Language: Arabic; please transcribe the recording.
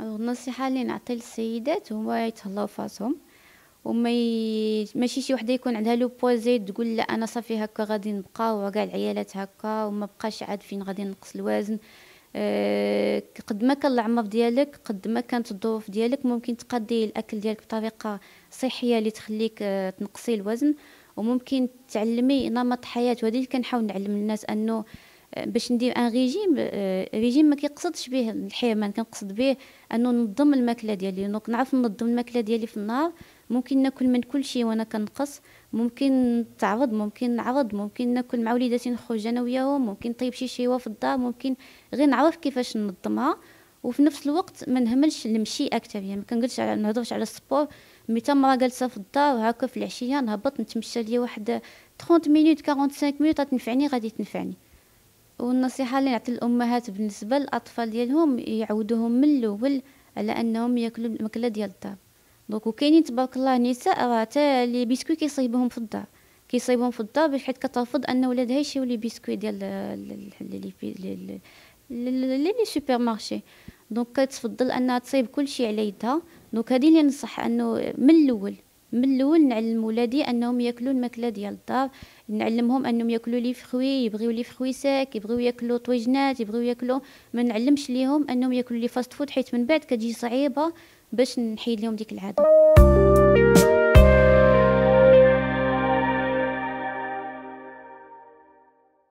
النصيحه اللي نعطي للسيدات هو يتهلاو فاسهم وما ي... ماشي شي وحده يكون عندها لو بوزي تقول لا انا صافي هكا غادي نبقى وكاع العيالات هكا وما بقاش عاد فين غادي نقص الوزن أه... قد ما كان العمر ديالك قد ما كانت الظروف ديالك ممكن تقضي الاكل ديالك بطريقه صحيه اللي تخليك آه، تنقصي الوزن وممكن تعلمي نمط حياه وهذا اللي كنحاول نعلم الناس انه آه، باش ندير ان ريجيم آه، ريجيم ما كيقصدش به الحرمان كنقصد به انه ننظم الماكله ديالي دونك نعرف ننظم الماكله ديالي في النهار ممكن ناكل من كل شيء وانا كنقص ممكن تعرض ممكن نعرض ممكن ناكل مع وليداتي نخرج انا وياهم ممكن نطيب شي شيوه في الدار ممكن غير نعرف كيفاش ننظمها وفي نفس الوقت ما نهملش المشي اكثر يعني ما كنقولش نهضرش على السبور مي تما جالسه في الدار هكا في العشيه نهبط نتمشى ليا واحد 30 مينوت 45 مينوت غتنفعني غادي تنفعني والنصيحه اللي نعطي للامهات بالنسبه للاطفال ديالهم يعودوهم من الاول على انهم ياكلوا الماكله ديال الدار دونك وكاينين تبارك الله نساء راه حتى لي بيسكوي كيصيبوهم في الدار كيصيبوهم في الدار باش حيت كترفض ان ولادها يشيو لي بيسكوي ديال لي لي سوبر مارشي دونك كتفضل انها تصيب كل شيء على يدها دونك هذه اللي ننصح انه من الاول من الاول نعلم ولادي انهم ياكلوا الماكله ديال الدار نعلمهم انهم ياكلوا لي فخوي يبغيو لي فخوي ساك يبغيو ياكلوا طويجنات يبغيو ياكلوا ما نعلمش ليهم انهم ياكلوا لي فاست فود حيت من بعد كتجي صعيبه باش نحيد لهم ديك العاده